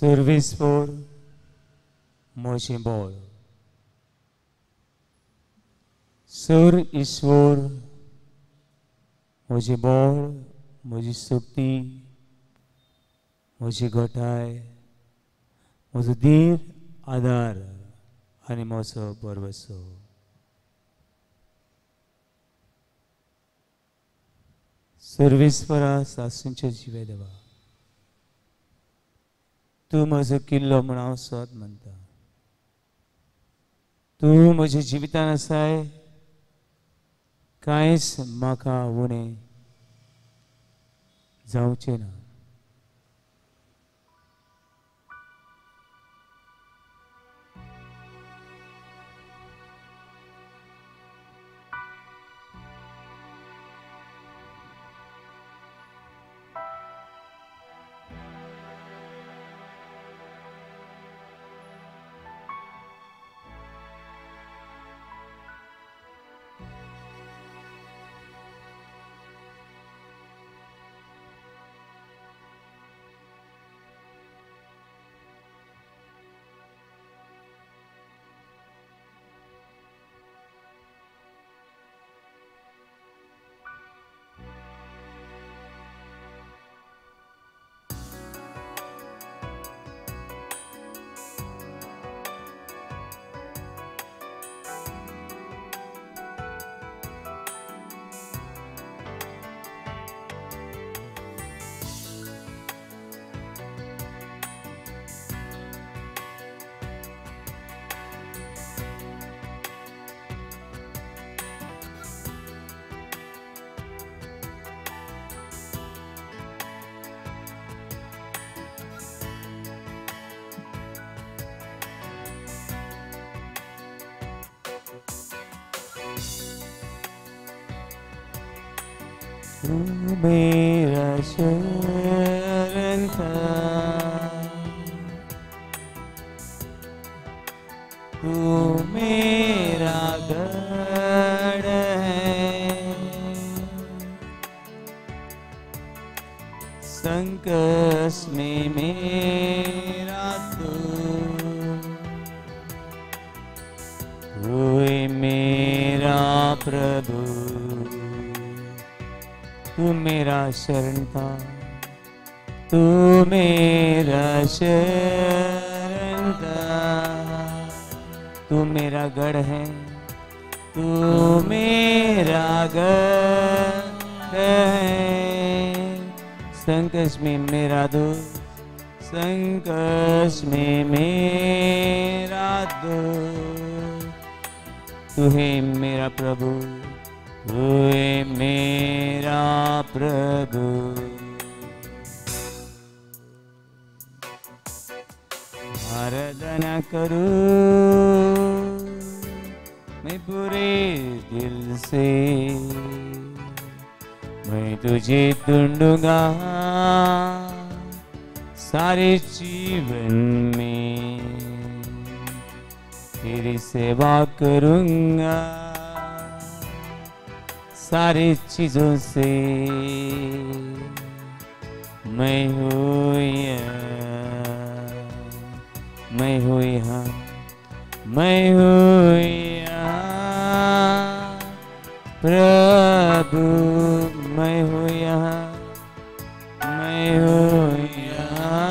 Service बोल मोशी बोल sir ईश्वर होजी बोल मुझे सुट्टी मुझे गोठाय मुझेधीर आधार आणि मोसो बोल बसो सर्विस परा सासूंचे तू म्हजो किल्लो म्हूण हांव सोद म्हणता तूं म्हज्या जिवितान आसाय कांयच म्हाका उणें जावचें ना Be assured and दूंगा सारे जीवन में तेरी सेवा करूंगा सारी चीज़ों से मैं हो यहाँ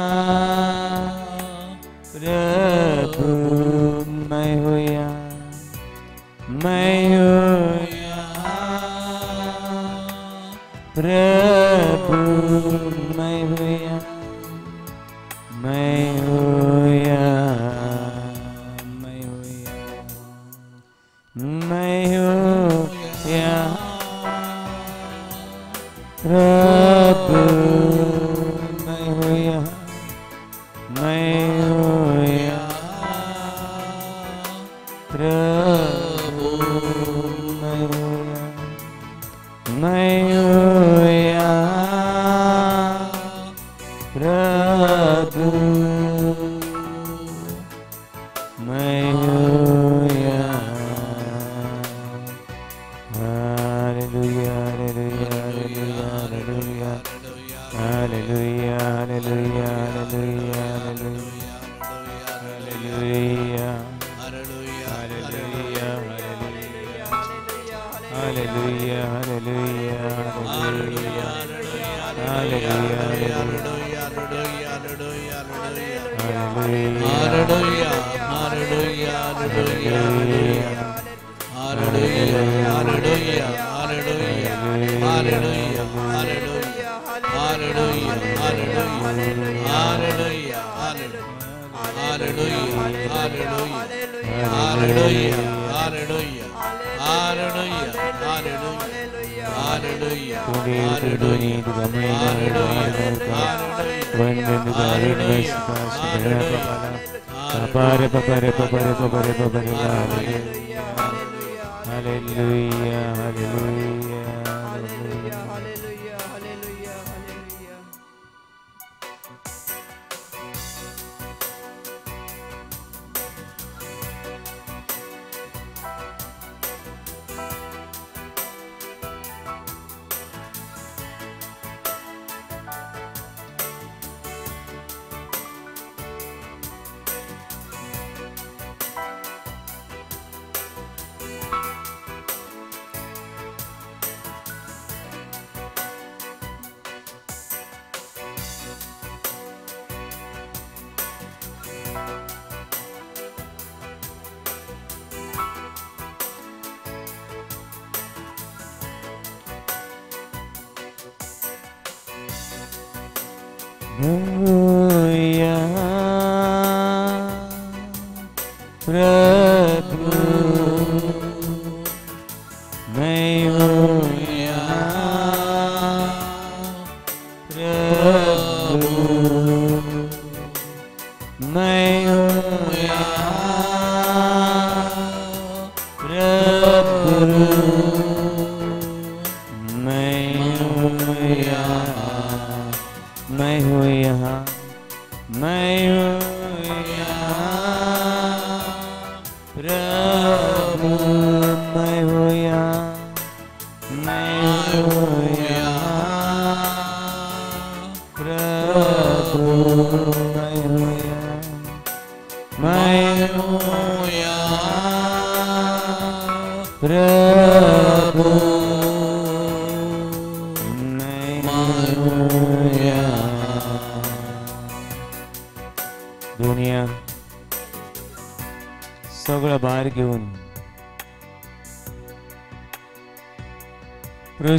Hallelujah.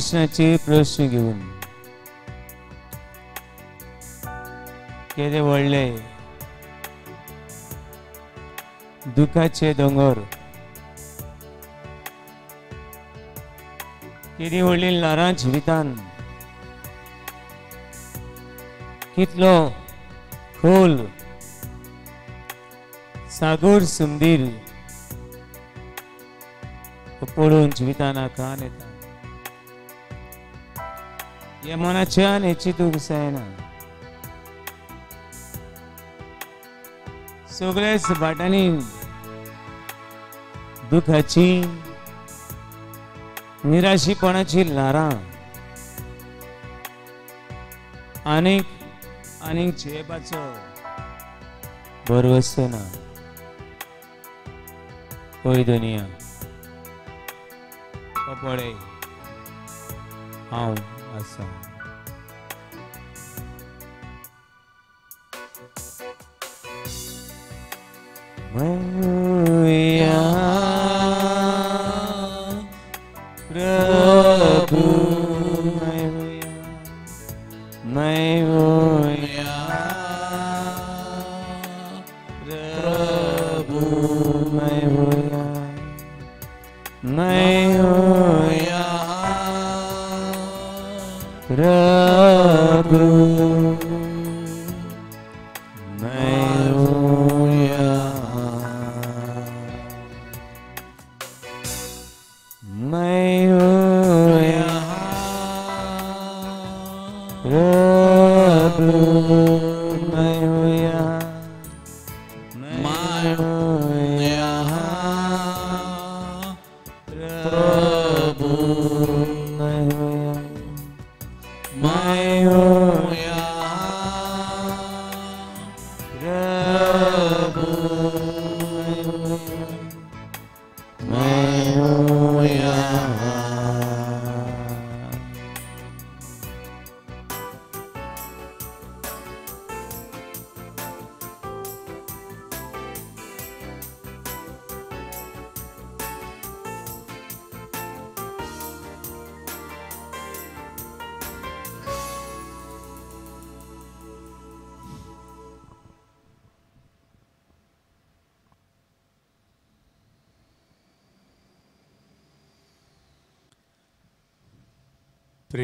प्रश्न घेऊन केले वळले दुखाचे दोंगर केली व्हडली नारां जिवितान कितलो खोल सागोर सुंदीर पळोवन जिवितान आकान येता यमुना छान याची दुखसायना सगळेच भाटांनी दुखाची निराशीपणाची लारां आनीक आनीक जेबाचो भरवस ना पळय दुनिया कपडे हांव I saw.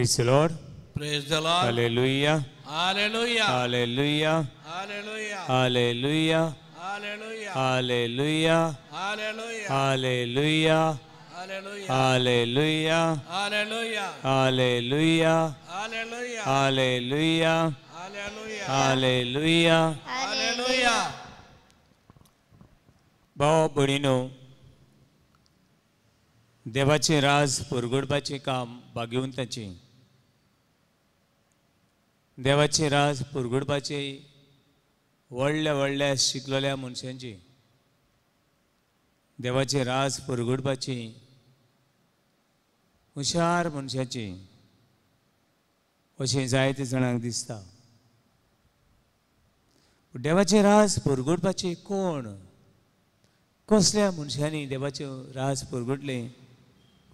ुयालेुया आले लुया आले लुया भाऊ बो देवाचे राज परगुडपाचे काम भागीवून त्याची देवाचे राज पुरगुडपाचे व्हडल्या व्हडल्या शिकलेल्या मनशांची देवाचे राज पुरगुडपाची हुशार मनशाची अशें जायते जाणांक दिसता देवाचे राज पुरगुडपाचे कोण कसल्या मनशांनी देवाचे राज पुरगुडले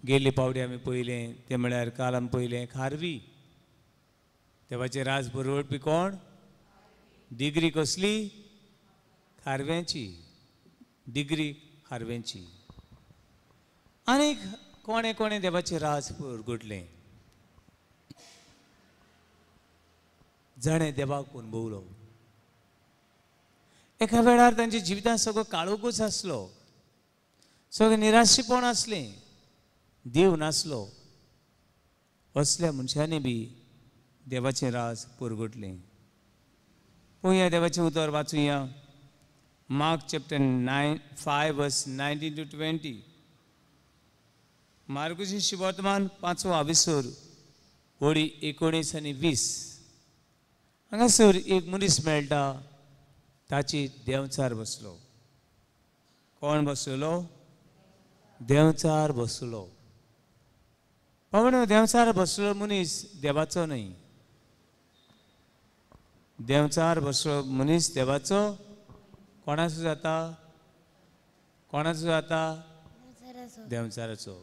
गेल्ले पावडे आमी पयले ते म्हळ्यार काल आमी खारवी देवाचे राज बरवडपी कोण डिग्री कसली खारव्यांची डिग्री खारव्यांची आनीक कोणे कोणे देवाचे राज उरगुटले जाणें देवाक अनुभवलो एका वेळार तांच्या जिवितांत सगळो काळोखूच आसलो सगळें निराशीपण आसलें देव नासलो असल्या मनशांनी बी देवाचें राज पुरगुटलें या देवाचें उतर वाचूया Mark chapter nine five verse nineteen to twenty मार्गुशी शिवर्तमान पांचवो आविसूर होडी एकोणीस आनी वीस हांगासर एक मनीस मेळटा ताची देंवचार बसलो कोण बसलो देंवचार बसलो पवण देंवचार बसलो मनीस देवाचो न्हय देवचार बसलो मनीस देवाचो कोणाचो जाता कोणाचो जाता देंवचाराचो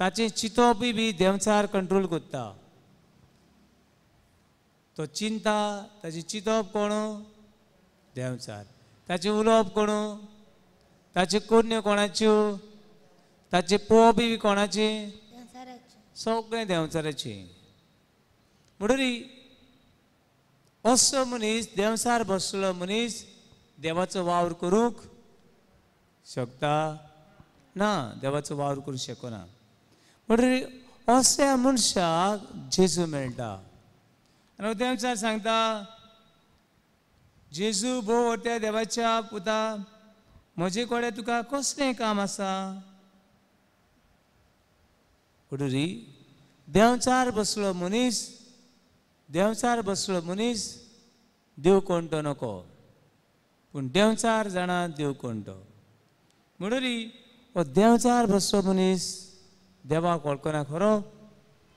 ताचें चिंतोवपी बी देवचार कंट्रोल कोत्ता तो चिंता ताचें चिंतप कोण देवचार ताचें उलोवप कोण ताचे कोण्यो कोणाच्यो ताचे पोवपी बी कोणाचें सगळें देंवचाराचें म्हणून असो मनीस देवसार बसलो मनीस देवाचो वावर करूंक शकता ना देवाचो वावर करूंक शकना म्हणटरी अशा मनशाक जेजू मेळटा आनी हो देवचार सांगता जेजू भोव त्या देवाच्या पुता म्हजे कोडे तुका कसलें काम आसा म्हणटरी देवचार बसलो मनीस देवचार बसलो मनीस देव कोणटो नको पूण देंवचार जाणा देव कोणतो म्हणूनय हो देंवचार बसचो मनीस देवाक वळखना खरो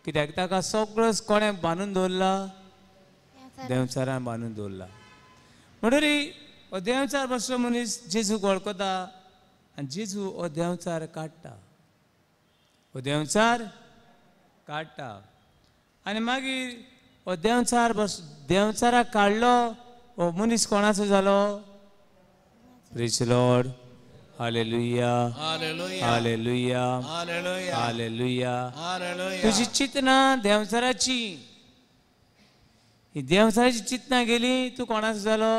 कित्याक ताका सगळोच कोणें बांदून दवरला देवचारान बांदून दवरला म्हणूनय हो देंवचार बसचो मनीस जेजूक वळखता आनी जेजू हो देंवचार काडटा हो देंवचार काडटा आनी मागीर हो देंवचार बस देंवचाराक काडलो हो मनीस कोणाचो जालो preach Lord hallelujah hallelujah hallelujah तुजी चिंतना देंवचाराची ही देंवचाराची चिंतना गेली तू कोणाचो झालो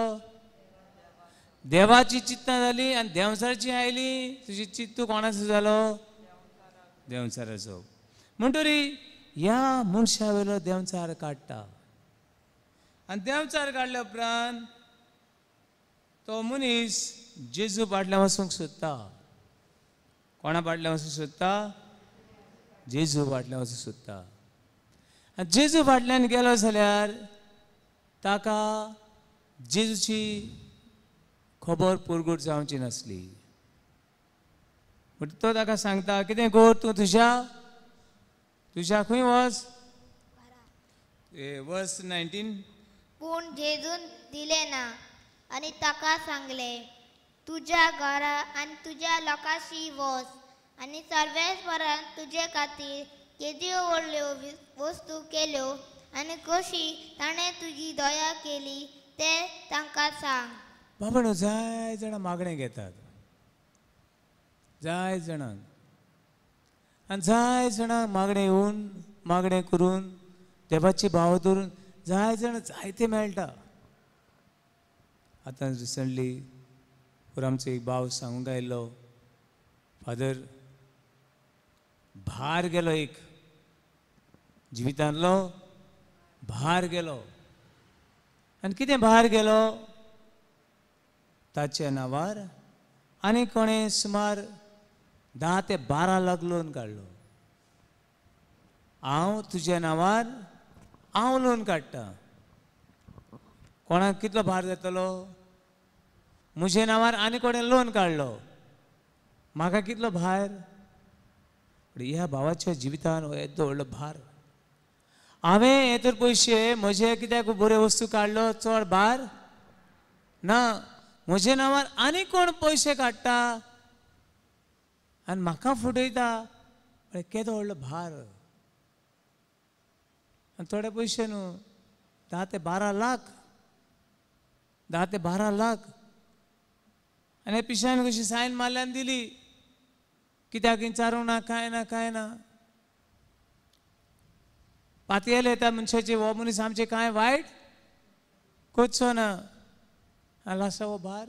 देवाची चिंतना झाली आनी देंवचाराची आयली तुजी चिंत तूं कोणाचो जालो देंवचाराचो म्हणटरी या मनशा वेलो देंवचार काडटा आनी देंवचार काडल्या उपरांत तो मनीस जेजू पाटल्यान वचूंक सोदता कोणा फाटल्यान वचूंक सोदता जेजू फाटल्यान वचूंक सोदता आनी जेजू फाटल्यान गेलो जाल्यार ताका जेजूची खबर पुरगूट जावची नासली म्हण तो ताका सांगता कितें गोर तूं तुज्या तुझ्या खुई वस ए वस 19 पूण जेजून दिले ना आणि ताका सांगले तुझ्या घरा आणि तुझ्या लोकांशी वस आणि सर्वेश्वरान तुझे खातीर केदी व्हडल्यो वस्तू केल्यो आणि कशी ताणें तुझी दया केली ते तांकां सांग बाबा जाय जाणां मागणें घेतात जाय जाणांक आनी जाय जाणां मागणें येवन मागणें करून देवाची भाव धरून जाय जाणां जायते मेळटा आतां रिसंटली आमचो एक भाव सांगूंक आयिल्लो फादर भार गेलो एक जिवितांतलो भार गेलो आनी कितें भार गेलो ताच्या नांवार आनी कोणें सुमार धा ते बारा लाख लोन काडलो हांव तुज्या नांवार हांव लोन काडटा कोणाक कितलो भार जातलो म्हज्या नांवार आनी कोणें लोन काडलो म्हाका कितलो भार ह्या भावाच्या जिवितान हो येदो व्हडलो भार हांवें हे तर पयशे म्हजे कित्याक बऱ्यो वस्तू काडलो चड भार ना म्हज्या नांवार आनी कोण पयशे काडटा आनी म्हाका फुटयता म्हळ्यार केदो व्हडलो भार आनी थोडे पयशे न्हू धा ते बारा लाख धा ते बारा लाख आनी हे पिशान कशी सायन मारल्यान दिली कित्याक विचारूंक ना कांय ना कांय ना पातयेले त्या मनशाचे हो मनीस आमचे कांय वायट कोचो ना लासा हो भार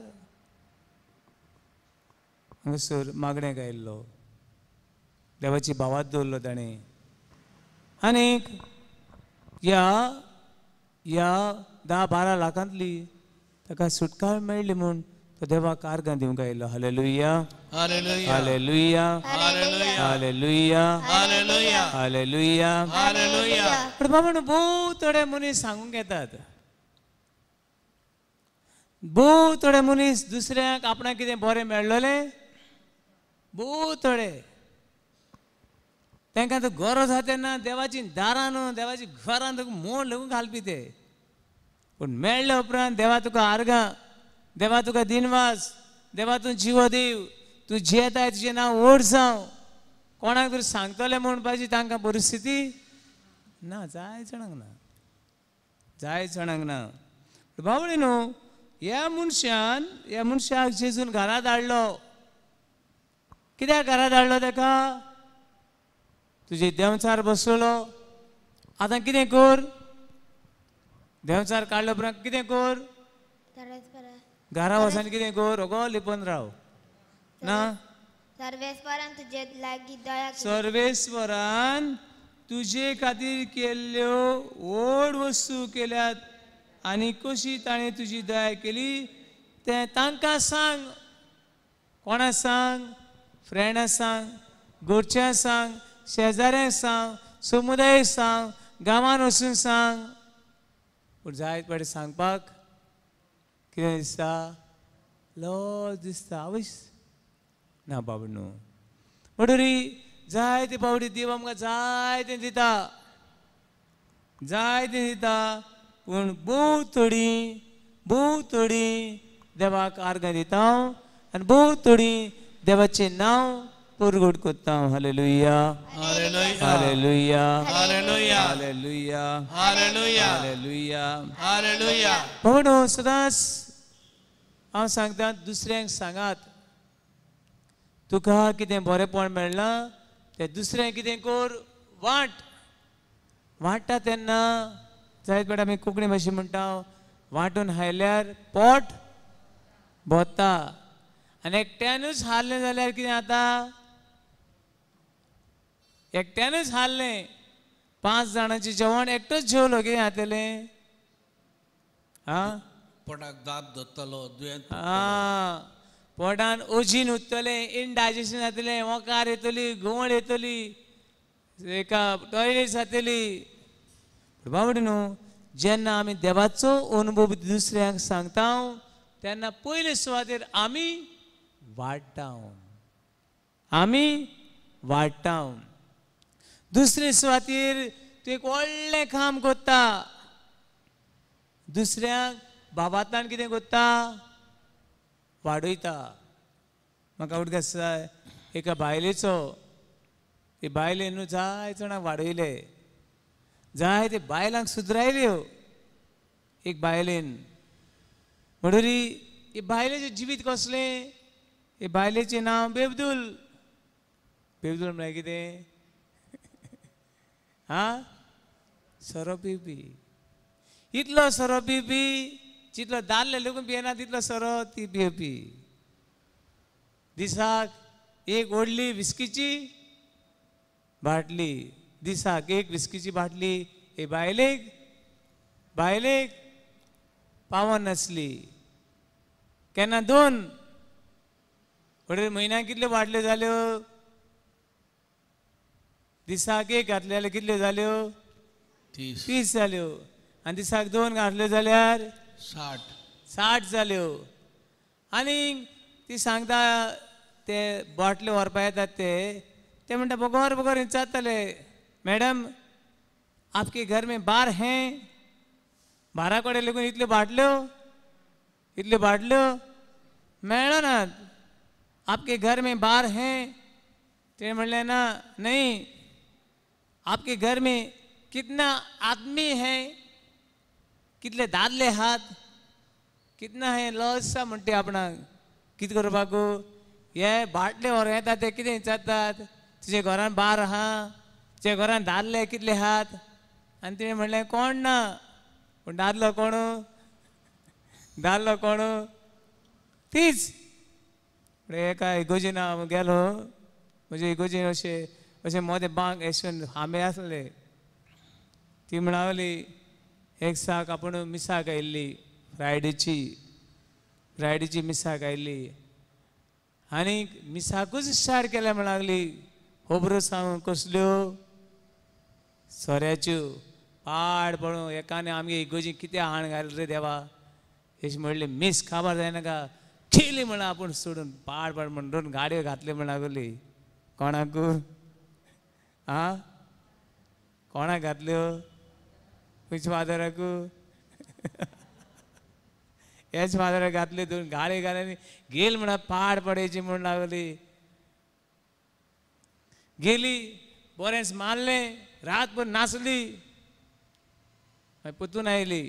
हांगासर मागणे गायिल्लो देवाची भावात दवरलो ताणें आनीक ह्या ह्या धा बारा लाखांतली ताका सुटकार मेळ्ळी म्हूण तो देवाक आर्गां दिवंक आयलो हाले लुया हाले लुया हाले लुया हाले लुया पण बाबा भोव थोडे मनीस सांगूंक येतात भोव थोडे मनीस दुसऱ्याक आपणाक कितें बरें मेळ्ळोलें बहुत थोडे तांकां तो गरज आहा तेन्ना देवाची दारान देवाची घरान तुका मोड लागून घालपी ते पूण मेळ्ळे उपरांत देवा तुका आर्गां देवा तुका दिनवास देवा तूं जिवो देव तूं जियेताय तुजें नांव ओड जावं कोणाक तरी सांगतले म्हणपाची तांकां परिस्थिती ना जाय जाणांक ना जाय जाणांक ना नो न्हू ह्या मनशान ह्या मनशाक जेजून घरांत हाडलो कित्याक घरा धाडलो तेका तुजे देंवचार बसलो आतां कितें कर देंवचार काडलो उपरांत कितें कर घरा वचोन कितें कर अगो लिपोन राव ना सर्वेस्वरान तुजे दया सर्वेस्वरान तुजे खातीर केल्ल्यो व्हड वस्तू केल्यात आनी कशी ताणें तुजी दया केली तें तांकां सांग कोणा सांग फ्रेंडा सांग घरच्या सांग शेजाऱ्यां सांग समुदाय सांग गांवांत वचून सांग पूण जाय पाटी सांगपाक कितें दिसता लॉज दिसता आवयस ना बाबा न्हू म्हणटरी ते बाबडी देव आमकां जाय तें दिता जाय तें दिता पूण भोव थोडीं भोव थोडीं देवाक आर्गां दिता आनी भोव थोडीं देवाचे नाव तोरगोड कोता hallelujah hallelujah hallelujah hallelujah hallelujah hallelujah hallelujah लुया भवनो हो, सदांच हांव सांगता दुसऱ्यांक सांगात तुका कितें बरेंपण मेळ्ळां तें दुसरें कितें कोर वांट वाटा तेन्ना जायत पेट आमी कोंकणी भाशेन म्हणटा वांटून हायल्यार पोट भोंवता आणि एकट्यानच हारले जाल्यार किती जाता एकट्यानच हारले पाच जणांचे जेवण एकटंच जेवलो कितें जातलें हा पोटात दाब धरतलो आं पोटान ओजीन उरतले इनडायजेशन जातले वकार येतली घुवळ येतली एका टॉयलेट जातली बाबडी न्हू जेन्ना आम्ही देवाचो अनुभव दुसऱ्यांक सांगता तेन्ना पयले सुवातेर आम्ही वाटाऊं आम्ही वाटाऊं दुसरे सुवातेर तू एक व्हडलें काम कोत्ता दुसऱ्यांक बाबातान कितें कोत्ता वाडयता म्हाका उदक आसा एका बायलेचो ते बायलेन न्हू जाय जाणांक वाडयले जाय ते बायलांक सुदरायल्यो एक बायलेन म्हणटरी हे बायलेचें जिवीत कसलें हे बायलेचें नांव बेबदूल बेबदूल म्हळ्यार कितें आं सोरो पिवपी इतलो सोरो पिवपी जितलो दादले लोकून पियेना तितलो सरो ती पिवपी दिसाक एक व्हडली विस्कीची बाटली दिसाक एक विस्कीची बाटली हे बायलेक बायलेक पावन नासली केन्ना दोन म्हणटकीर म्हयन्याक कितले वाडल्यो हो? जाल्यो दिसाक एक घातले जाल्यार कितल्यो हो? जाल्यो तीस तीस जाल्यो हो. आनी दिसाक दोन घातल्यो जाल्यार साठ साठ जाल्यो आनी ती सांगता ते बॉटल व्हरपा येतात ते ते म्हणटा बगोर बोगोर विचारताले मॅडम आपके घर में बार हें बारा कडेन लेगून इतल्यो बाटल्यो इतल्यो बाटल्यो मेळनात आपके घर में बार हैं ते म्हणले ना नहीं आपके घर में कितना आदमी है कितले दादले हात कितना हे लसा म्हणटा आपणाक कितें करपाक हे बाटले व्हर येता ते कितें विचारतात तुझ्या घरान बार हा तुजे घरान दादले कितले हात आनी ते म्हणलें कोण ना पूण दादलो कोण हो? दादलो कोण हो? तीच एका इगोजीन हांव गेलो म्हजे इगोजीन अशें अशें मोदे बांक एशन हांबे आसले ती म्हणावली एक साक आपूण मिसाक आयिल्ली फ्रायडेची फ्रायडेची मिसाक आयिल्ली आनी मिसाकूच स्टार्ट केल्या म्हण लागली खोबऱ्यो सांग कसल्यो सोऱ्याच्यो पाड पळोवं एकाने आमगे इगोजी कितें हाण घाल रे देवा अशें म्हणलें मीस काबार जायनाका केली म्हणा आपण सोडून पाड पाड म्हणून गाडयो घातले लागली कोणाक हा कोणाक घातल्यो खंयच्या माजराक हेच माजराक घातले दोन गाडी घाले गेल म्हणा पाड पडायची म्हणून लागली गेली बरेंच मारले रातभर नाचली पुतून आयली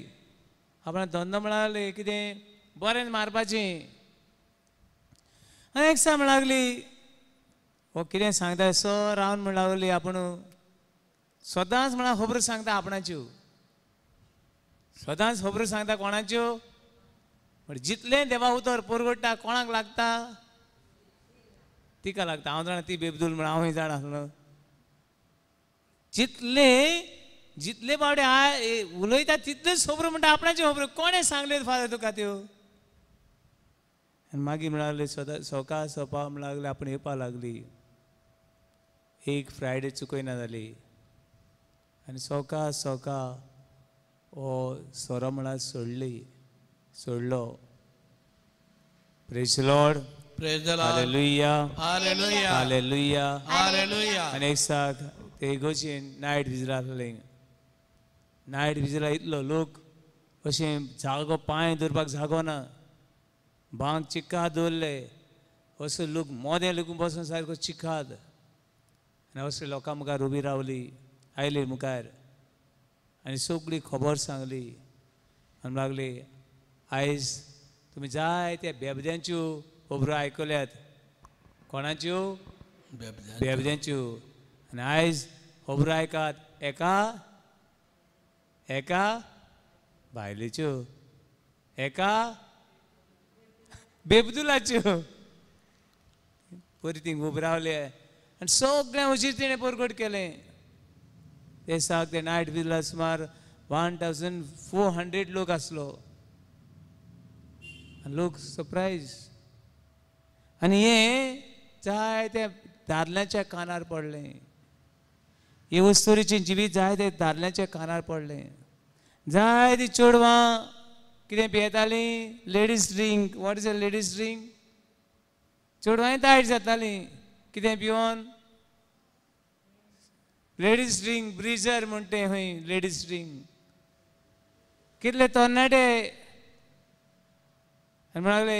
आपण धंदो म्हणाले कितें बरेंच मारपाची एक म्हण लागली हो कितें सांगता सो रावन म्हण लागली आपण स्वतःच म्हणा खबर सांगता आपणाच्यो स्वतःच खबर सांगता कोणाच्यो पण जितले देवा उतर परवडटा कोणाक लागता तिका लागता हांव जाणा ती बेबदूल म्हण हांवूय जाण आसलो जितले जितले आय उलयता तितलेच खबरो म्हणटा आपणाच्यो खबरो कोणें सांगले फादर तुका त्यो आनी मागीर लागले सदां सकाळ सोंपा म्हण लागले आपण येवपा लागली एक फ्रायडे चुकयना जाली आनी सोका सोका हो सोरो म्हणा सोडली सोडलो praise Lord praise the Lord hallelujah hallelujah hallelujah hallelujah आनी एक साक ते गोशी नायट विजला नायट विजरा इतलो लोक अशें जागो पांय धरपाक जागो ना भांग चिकाद दवरले असो लोक मोदें लेगून बसून सारको चिकाद आनी असले लोकां मुखार उबी रावली आयली मुखार आनी सगळी खबर सांगली म्हणू लागली आयज तुमी जाय त्या बेबद्यांच्यो खबरो आयकल्यात कोणाच्यो बेबद्यांच्यो आनी आयज खबरो आयकात एका एका बायलेच्यो एका बेबदुलाच्यो परी थिंग रावले आनी सगळें अशी तिणें परगट केलें ते साक ते नायट विला सुमार वन थावजंड फोर हंड्रेड लोक आसलो लोक सरप्रायज आनी हे जाय ते दादल्यांच्या कानार पडले हे वस्तुरेचें जिवीत जाय ते दादल्यांच्या कानार पडले जाय ती चेडवां कितें पियेतालीं ladies drink what is a ladies drink चेडवांय तायट जातालीं कितें पिवन लेडीज ड्रिंक ब्रिजर म्हण तें खंय लेडीज ड्रिंक कितले तरणाटे आनी म्हणले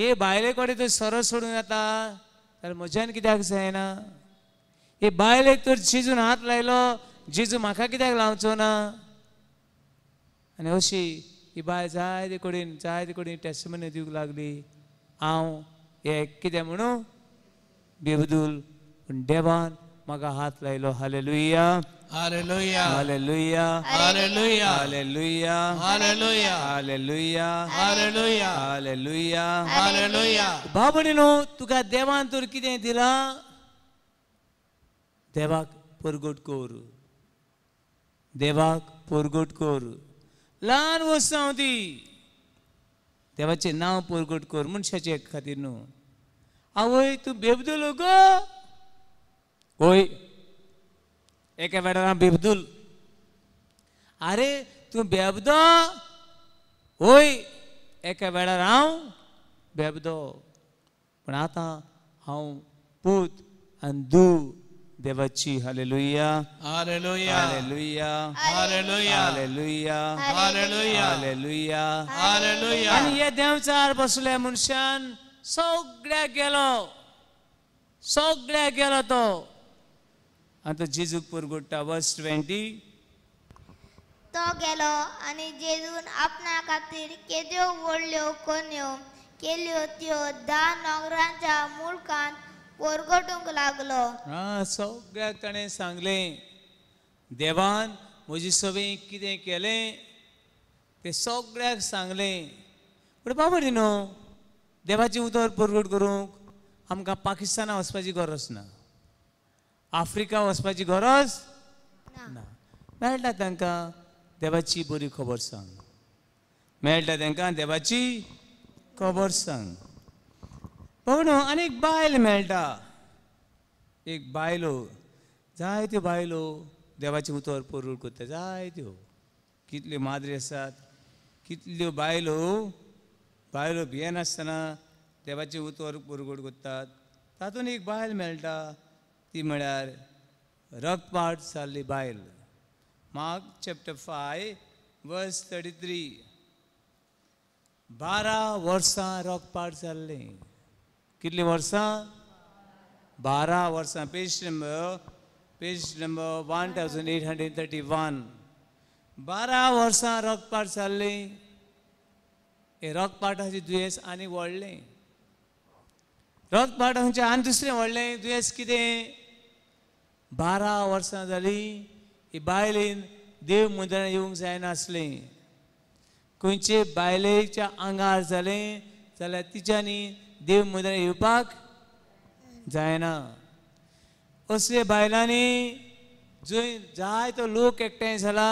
हे बायले कडेन तर सरस सोडून जाता जाल्यार म्हज्यान कित्याक जायना हे बायलेक तर जिजून हात लायलो जिजू म्हाका कित्याक लावचो ना आनी अशी ही बाय जायते कडेन जायते कडेन टेस्टमनी दिवंक लागली हांव हे कितें म्हणू बेबदूल पूण देवान म्हाका हात लायलो हाले लुया हाले लुया हाले लुया हाले लुया हाले लुया हाले लुया हाले लुया हाले लुया हाले लुया हाले लुया बाबणी न्हू तुका देवान तर कितें दिलां देवाक परगट कर देवाक परगट कोर ल्हान वस्त हांव ती देवाचें नांव परगट कर मनशाचे खातीर न्हू आवय तूं बेबदूल गो हो होय एका वेळार बेबदूल आरे तूं बेबदो होय एका वेळार हांव बेबदो पण आतां हांव पूत आनी दू देवाची hallelujah hallelujah hallelujah hallelujah hallelujah hallelujah hallelujah hallelujah आणि हे देवचार बसले मनशान सगळ्या गेलो सगळ्या गेलो तो आता जेजूक पुरगुट्टा वर्स ट्वेंटी तो गेलो आणि जेजून आपणा खातीर केद्यो वडल्यो कोण्यो केल्यो त्यो धा नोगरांच्या मुळकांत वरगटूंक लागलो हा सगळ्याक ताणें सांगलें देवान म्हजी सगळें कितें केलें तें सगळ्याक सांगलें पूण बाबा न्हू देवाची उदर परगट करूंक आमकां पाकिस्तानाक वचपाची गरज ना आफ्रिका वचपाची गरज ना मेळटा तांकां देवाची बरी खबर सांग मेळटा तांकां देवाची खबर सांग पूण एक बायल मेळटा एक बायलो जायत्यो बायलो देवाचें उतर पोरूळ करता जायत्यो कितल्यो माद्री आसात कितल्यो बायलो बायलो भियेनासतना देवाचें उतर पोरगोड करतात तातूंत एक बायल मेळटा ती म्हळ्यार रगपाट जाल्ली बायल Mark chapter five verse thirty three बारा वर्सां रगपाट जाल्लें कितलीं वर्सां बारा वर्सां page number page number one thousand eight hundred thirty one बारा वर्सां रगपाट जाल्लीं हे रगपाटाचें दुयेंस आनी व्हडलें रगपाटाचें आनी दुसरें व्हडलें दुयेंस कितें बारा वर्सां जालीं ही बायलेन देव मुद्रण येवंक जायनासलें खंयचे बायलेच्या आंगार जालें जाल्यार तिच्यांनी देव मुद्रा येवपाक जायना असले बायलांनी जंय जाय तो लोक एकठांय जाला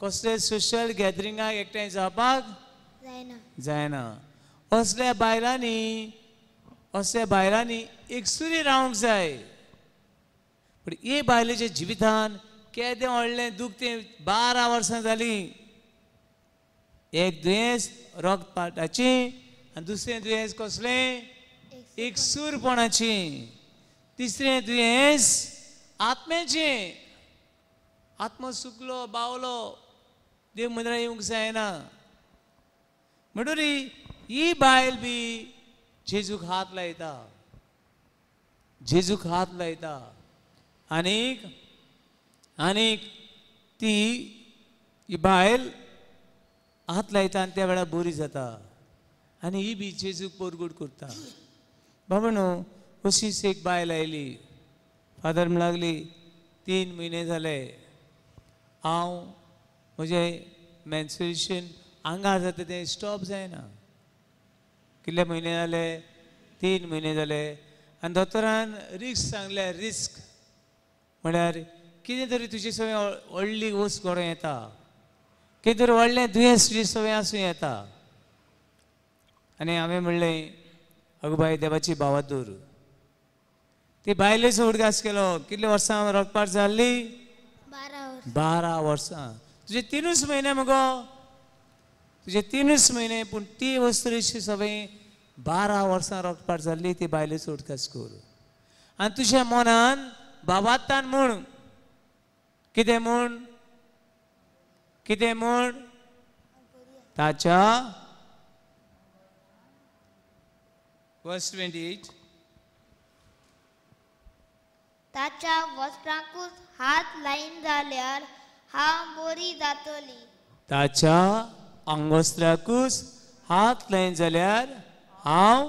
कसले सोशल गॅदरिंगाक एकठांय जावपाक जायना असल्या बायलांनी असल्या बायलांनी एकसुरी रावंक जाय पूण हे बायलेचे जिवितान केदें व्हडलें दूख तें बारा वर्सां जालीं एक दुयेंस रक्त पाटाची आनी दुसरें दुयेंस कसलें एक सूरपणाचे तिसरें दुयेंस आत्म्याचें आत्मो सुकलो बावलो देव मंदिरा येवंक जायना म्हणून ही बायल बी जेजूक हात लायता जेजूक हात लायता आनीक आनीक ती ही बायल हात लायता आनी त्या वेळार बरी जाता आणि ही बी जेजूक करता बाबा अशीच एक बायल आयली फादर म्हण लागली तीन म्हयने झाले हांव म्हजें मॅन्सुरेशन हांगा जाता तें स्टॉप जायना कितले म्हयने जाले तीन म्हयने जाले आनी दोतोरान रिस्क सांगल्यार रिस्क म्हळ्यार कितें तरी तुजी सवय व्हडली वस्त घडों येता कितें तरी व्हडलें दुयेंस तुजी सवय आसूं येता आणि हांवें म्हणलें अगो देवाची बावादूर ती बायले उडगास केलो किती वर्सां रोखपार झाली बारा वर्सां तुझे तिनूच म्हयने मगो तुझे तिनूच म्हयने पूण ती वस्तू सवय सगळी बारा वर्सां रोखपार जाल्ली ती बायलेच उडकास कर आनी तुज्या मनान बाबातान म्हूण कितें म्हूण कितें म्हूण ताच्या Verse 28. ताच्या वस्त्रांकूच हात लाईन जाल्यार हांव बोरी जातली ताच्या आंगवस्त्राकूच हात लायन जाल्यार हांव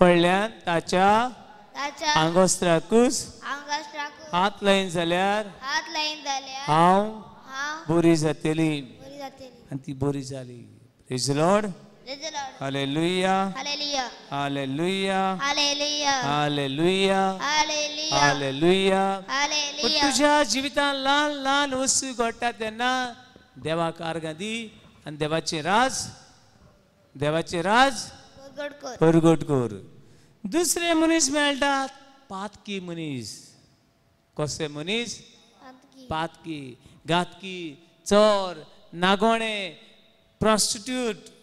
पडल्यान ताच्या ताच्या आंगवस्त्राकूच आंगवस्त्राकूच हात लायन जाल्यार हात लायन जाल्यार हांव हा बोरी जातली बोरी जातली आनी ती बोरी जाली praise Lord Hallelujah. Hallelujah. Hallelujah. Hallelujah. Hallelujah. Hallelujah. Hallelujah. तुझ्या जीवितात लहान लहान वस्तू घडतात त्यांना देवा कारगादी आणि देवाचे राज देवाचे राज परगटकोर दुसरे मनीस मेळटात पातकी मनीस कसे मनीस पातकी घातकी चोर नागोणे प्रॉस्टिट्यूट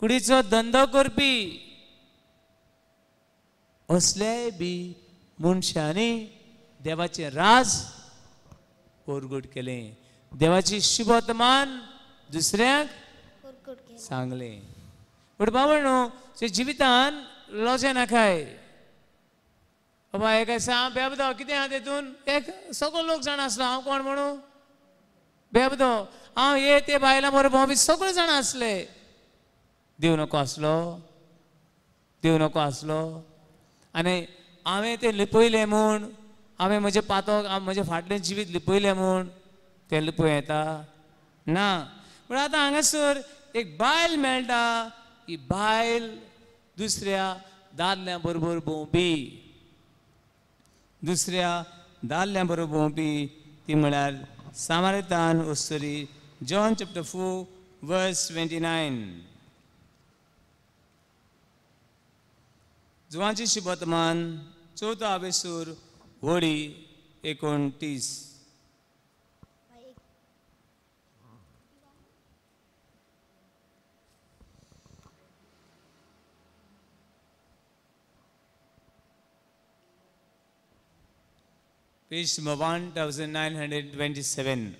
કુડીચો દંદકુરપી અસલે બી મુંશાને દેવાચે રાજ ઓરગુડ કેલે દેવાજી શિબોતમાન દુસરે ઓરગુડ કેલે સાંગલે પણ મણો સે જીવિતાન લોજે ના ખાય ઓમા એક સા આપ બેબતો કદે હાતે તું એક સગો લોક જણાસલા આ કોણ મણો બેબતો આ એતે બાયલા મોર બોબી સગો જણાસલે देव नको आसलो देव नको आसलो आनी हांवें तें लिपयलें म्हूण हांवें म्हजें पातोक म्हजें फाटलें जिवीत लिपयलें म्हूण तें लिपय येता ना पूण आतां हांगासर एक बायल मेळटा ही बायल दुसऱ्या दादल्या बरोबर भोंवपी दुसऱ्या दादल्या बरोबर भोंवपी ती म्हळ्यार सामारितान ओस्तरी जॉन चॅप्टर फू वर्स ट्वेंटी नायन जुवांची शिबतमान चौथा आवेसूर होळी एकोणतीस page one thousand nine hundred twenty seven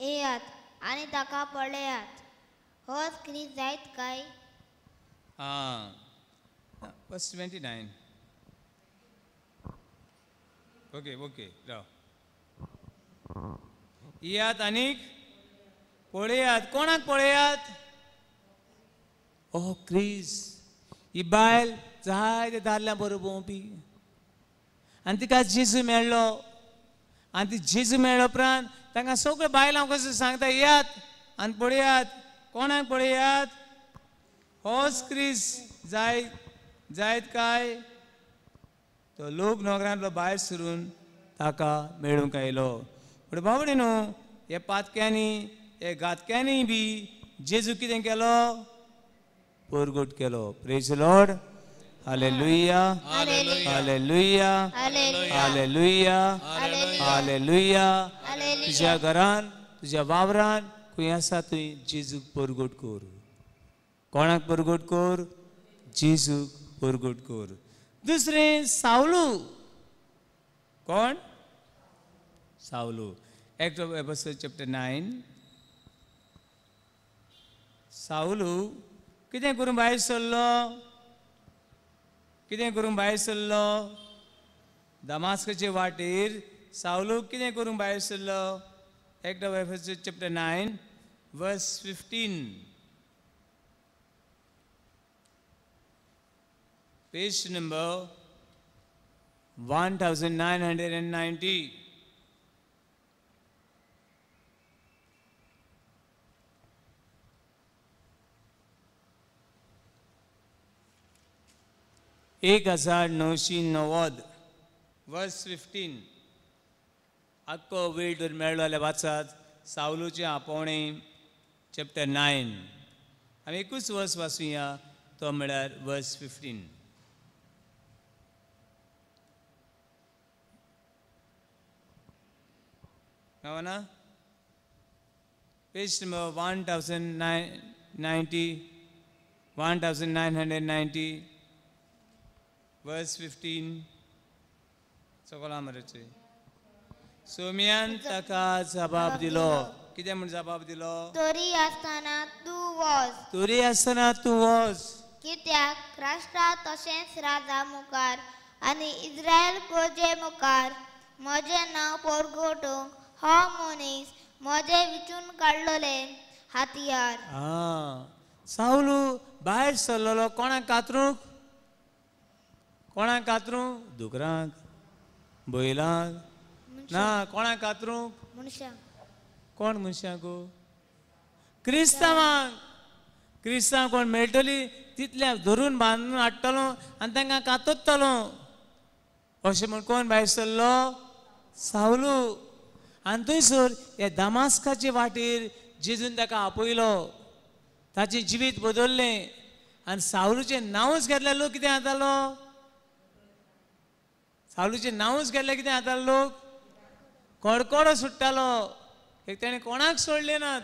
येयात आणि ताका पळयात होच कितें जायत काय आं Verse 29. ओके ओके राव येयात आनीक पळयात कोणाक पळयात ओ क्रिस ही बायल जायते दादल्या बरोबर भोंवपी आनी तिका जेजू मेळ्ळो आनी ती जेजू मेळ्ळो उपरांत तांकां सगळ्यो बायलां कसो सांगता येयात आनी पळयात कोणाक पळयात होच क्रिस जाय जायत काय तो लोक नोकरांतलो भायर सरून ताका मेळूंक आयलो पूण बाबडी न्हू हे पातक्यांनी हे घातक्यांनी बी जेजू कितें केलो पोरगूट केलो प्रेज लुया आले लुया आले लुया तुज्या घरान तुज्या वावरान खंय आसा तुवें जेजूक पोरगोट कोर कोणाक पोरगोट कोर जेजूक कोर दुसरे सावलू कोण सावलू act of apostle chapter nine सावलू कितें करूंक भायर सरलो कितें करूंक भायर सरलो दमास्कचे वाटेर सावलू किती करून भायर सरलो act of apostle chapter nine verse fifteen hundred number 1990. एक हजार नऊशे नव्वद वर्स फिफ्टीन आख्खो वेळ जर मेळ्ळो जाल्यार वाचात सावलूचे आपोवणे चॅप्टर नायन आमी एकूच वर्स वाचूया तो म्हळ्यार वर्स फिफ्टीन Havana. हो Page number 1990, 1990, verse 15. सोमराचे सोम्यान ताका जबाब दिलो कितें म्हण जबाब दिलो तरी आसतना तूं वच तरी आसतना तूं वच कित्याक राष्ट्रा तशेंच राजा मुखार आनी इस्रायल प्रजे मुखार म्हजें नांव पोरगोटो హార్మోనిక్స్ विचून విచున్ కళ్ళలే హతియార్ సౌలు బాయర్ సల్లలో कोणाक कातरूंक कोणा कात्रू दुकरांक बैलांक ना कोणा मनशांक कोण मनशांक क्रिस्तावांक क्रिस्तांव कोण मेळटली तितल्या धरून बांदून हाडटलो आनी तांकां कातोत्तलो अशें म्हूण कोण भायर सरलो सावलू आनी थंयसर हे दामास्काचे वाटेर जेजून ताका आपयलो ताचें जिवीत बदल्लें आनी सावलूचें नांवच घेतल्यार लोक कितें जातालो सावलूचें नांवच घेतल्यार कितें जातालो लोक कडकडो सुट्टालो एक ताणें कोणाक सोडले नात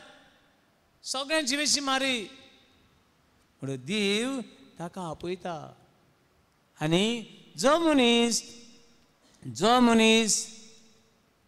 सगळ्यांक जिवेशी मारी म्हणून देव ताका आपयता आनी जो मनीस जो मनीस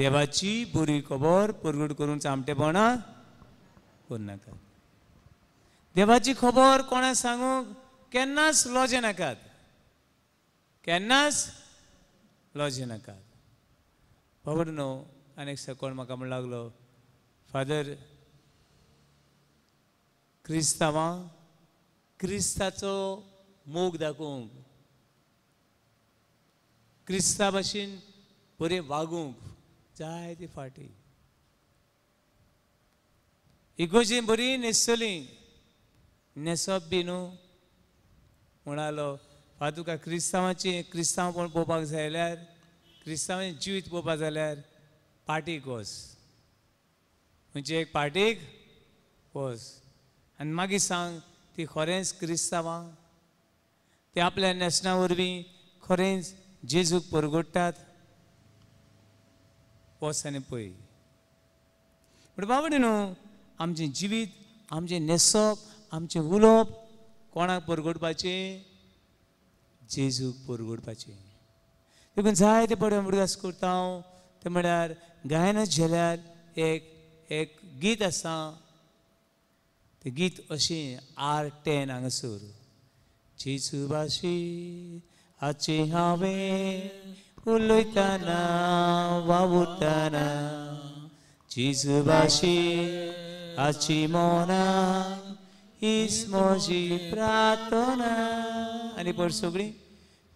देवाची बरी खबर परगट करून चामटेपणां करनाकात देवाची खबर कोणाक सांगूंक केन्नाच लॉजे नाकात केन्नाच लॉजे नाकात खबर न्हू आनी एक म्हाका म्हण लागलो फादर क्रिस्तावां क्रिस्ताचो मोग दाखोवंक क्रिस्ता भाशेन बरें वागूंक इगोजी बरी न्हेसली बरी बी न्हू म्हणालो वा तुका क्रिस्तांवाची क्रिस्तांव पण पोवपाक जाय जाल्यार क्रिस्तांवाचे जिवीत पोवपाक जाल्यार पाटीक म्हणजे एक पाटीक वच आनी मागीर सांग ती खरेंच क्रिस्तांवां ते आपल्या नेशना वरवीं खरेंच जेजूक परगोडटात पोसनिपय म्हण आमचे न्हू आमचे जिवीत आमचे न्हेसप आमचें उलोवप कोणाक परगोडपाचें जेजूक परगोडपाचें देखून जायते पडे भुरग्यास करता हांव ते म्हळ्यार गायना झेल्यार एक एक गीत आसा ते गीत अशें आर टेन हांगासर जेजू भाशी आचे हांवें ulukana wabutana Jisubashi achimona ismoji pratona Ani por sugri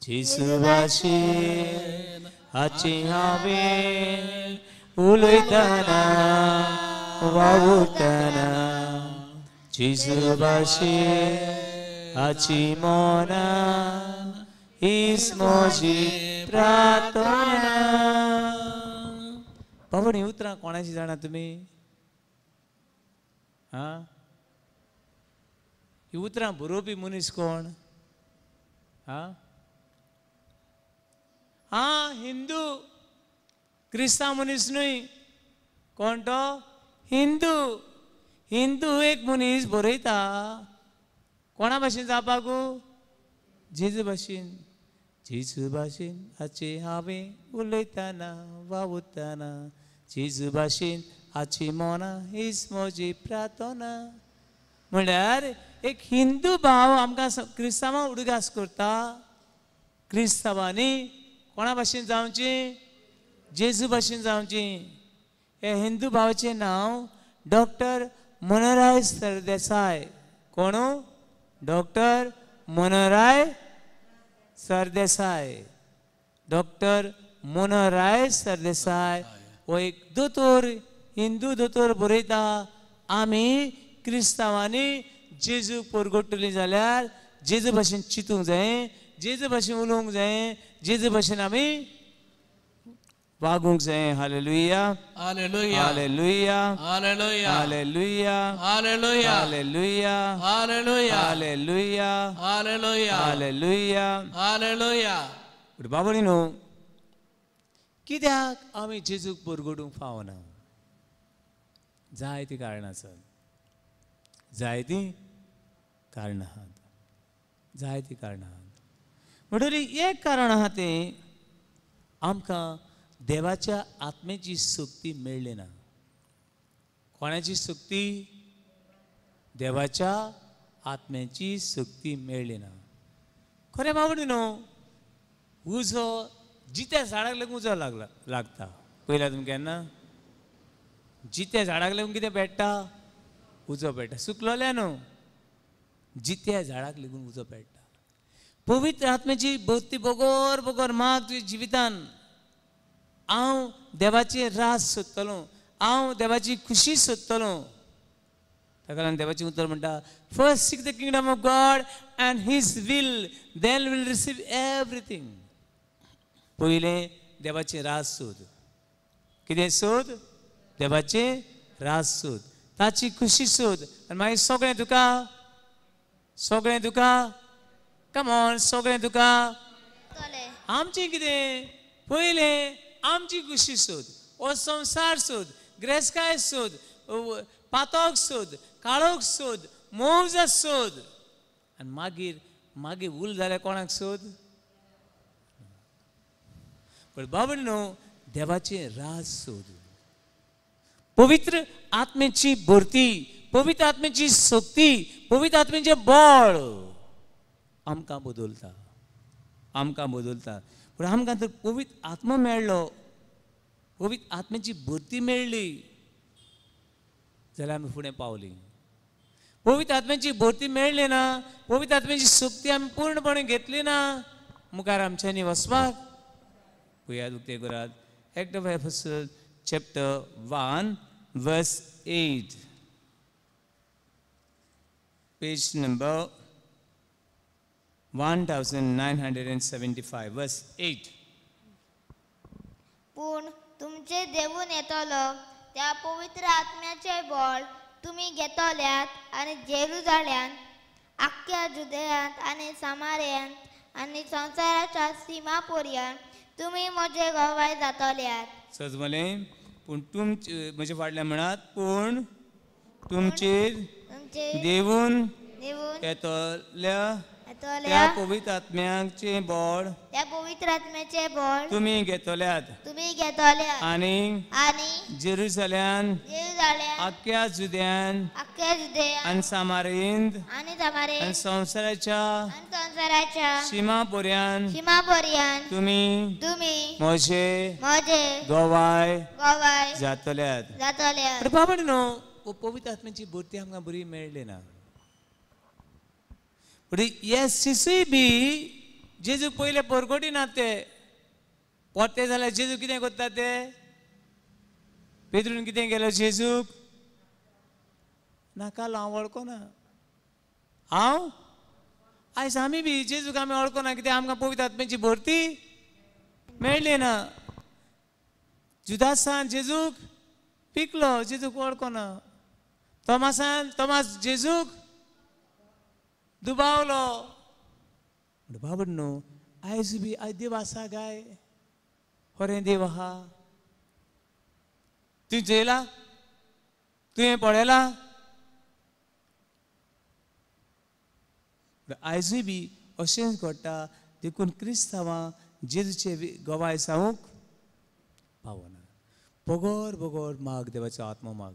Jisubashi achihabe ulukana wabutana Jisubashi achimona ismoji pratona ही उतरा कोणाची जाणा तुम्ही हा ही उतरां बरोवपी मनीस कोण हा हा हिंदू क्रिस्तांव मनीस न्हय कोण तो हिंदू हिंदू एक मनीस बरयता कोणा भाशेन जावपाकू जेजू भाशेन 지즈바신 वावताना जेजू भाषे आची मोना इज मोजी प्रार्थना म्हणल्यार एक हिंदू भाव आमकां क्रिस्तांवां उडगास करता क्रिस्तांवांनी कोणा भाशेन जावची जेजू भाशेन जावची हे हिंदू भावाचें नांव डॉक्टर मनोहराय सरदेसाय कोण डॉक्टर मनोहराय सरदेसाय डॉक्टर मोनोराय सरदेसाय वो एक दोतोर हिंदू दोतोर बरयता आमी क्रिस्तांवांनी जेजू पोरगोट्टली जाल्यार जेजू भाशेन चिंतूंक जाय जेजू भाशेन उलोवंक जाय जेजू भाशेन आमी वागुंग से hallelujah hallelujah hallelujah hallelujah hallelujah hallelujah hallelujah hallelujah hallelujah hallelujah hallelujah hallelujah hallelujah बाबा नी नो किद्या आम्ही जेजुक बोरगडू फावना जायती कारण अस जायती कारण हा जायती कारण हा मडोरी एक कारण हा ते आमका देवाच्या आत्म्याची सुक्ती मिळली ना कोणाची सुक्ती देवाच्या आत्म्याची सुक्ती मेळ्ळी ना खरे मावडी न्हू उजो जित्या झाडाक लागून उजो लागला लागता पहिला तुमी केन्ना जित्या झाडाक लागून कितें पेट्टा उजो पेट्टा सुकलोल्या न्हू जित्या झाडाक लागून उजो पेट्टा पवित्र आत्म्याची भक्ती बगोर बगोर माग तुज्या जिवितान हांव देवाची रास सोदतलो हांव देवाची खुशी सोदतलो ताका लागून देवाचें उतर म्हणटा first seek the kingdom of God and his will then will receive everything पयलें देवाचें रास सोद कितें सोद देवाचें रास सोद ताची खुशी सोद आनी मागीर सगळें तुका सगळें तुका कमॉन सगळें तुका आमचें कितें पयलें आमची खुशी सोद हो संसार सोद ग्रेसकाय सोद पातोक सोद काळोख सोद मौज सोद आनी मागीर मागीर उल जाल्यार कोणाक सोद पण बाबण न्हू देवाचे राज सोद पवित्र आत्मेची भरती पवित्र आत्मेची सक्ती पवित्र आत्मेचें बळ आमकां बदलता आमकां बदलता पूण आमकां तर पवित्र आत्मा मेळ्ळो पवित्र आत्म्याची भरती मेळ्ळी जाल्यार आमी फुडें पावलीं पवित्र आत्म्याची भरती मेळ्ळी ना पवित्र आत्म्याची सक्ती आमी पूर्णपणे घेतली ना मुखार आमच्यांनी वचपाक पळयात उक्तें करात act of Ephesus chapter one verse eight page number 1975 verse 8 पूण तुमचे देवून येतलो त्या पवित्र आत्म्याचे बळ तुम्ही घेतल्यात आणि जेरुजाळ्यान आख्ख्या जुदयांत आनी सामाऱ्यांत आनी संवसाराच्या सीमा पोरयान तुम्ही म्हजे गोवाय जातल्यात सजमले पूण म्हणजे तुमचे म्हजे फाटल्यान म्हणत पूण तुमचेर देवून येतल्या घेतल्या त्या पवित्र आत्म्याचे बोळ त्या पवित्र आत्म्याचे बोळ तुम्ही घेतोल्यात तुम्ही घेतल्या आणि आणि जेरुसल्यान जेरुसल्यान आख्या जुद्यान अख्ख्या जुदेया आणि सामारींद आणि सामारे आणि आणि संसाराच्या संसाराच्या सीमापोऱ्यान सीमापोरियान तुम्ही तुम्ही मोशे मोजे गोवाय गोवाय जातोल्यात जातोल्यात पण बाबा न्हू पवित्र आत्म्याची बुरती आमकां बरी मेळ्ळी ना येसीसूय बी जेजू पयले परगोटी ना ते पोते जाल्यार जेजू कितें कोत्ता ते पेदरून कितें केलो जेजूक नाकालो हांव ना हांव आयज आमी बी जेजूक आमी ना कित्याक आमकां पवित्र आत्म्याची भरती मेळली ना जुदासान जेजूक पिकलो जेजूक ना तोमासान तोमास जेजूक बी बी आसा गाय खरे देव हा तू जेला तुवें पळयला आयजूय बी अशेंच घडटा देखून क्रिस्तांवां जेजूचे गवाय जावंक पावना बगोर बगोर माग देवाचो आत्मा माग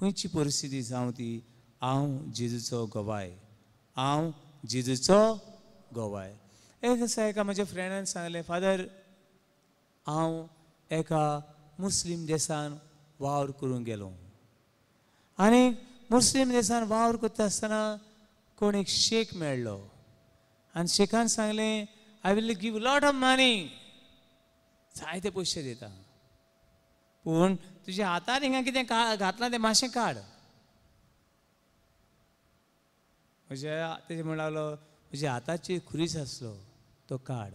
खंयची परिस्थिती जावं ती हांव जेजूचो गवाय हांव जिजूचो गोवाय एक दिसा एका म्हज्या फ्रेंडान सांगलें फादर हांव एका मुस्लीम देसान वावर करूंक गेलो आनी मुस्लीम देसान वावर करता आसतना कोण एक शेख मेळ्ळो आनी शेखान सांगलें I will give lot of money जायते पयशे दिता पूण तुज्या हातान हिंगा कितें घातलां तें मातशें काड म्हणजे ते म्हणालो म्हणजे हाताची खुरीस आसलो तो काड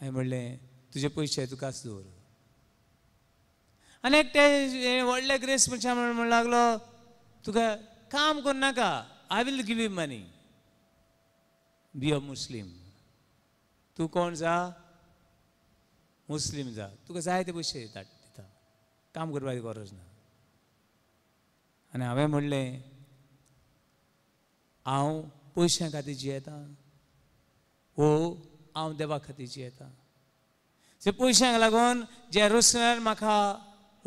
हांवें म्हणलें तुजे पयशे तुकाच दवर आनी एकटे व्हडले ग्रेस म्हण म्हणून लागलो तुका काम करनाका I will give you money be a Muslim तूं कोण जा मुस्लीम जा तुका जाय ते पयशे दिता काम करपाची गरज ना आनी हांवें म्हणलें हांव पयशां खातीर जियेता वो हांव देवा खातीर जियेता सो पयशांक लागून जे रोसल्यार म्हाका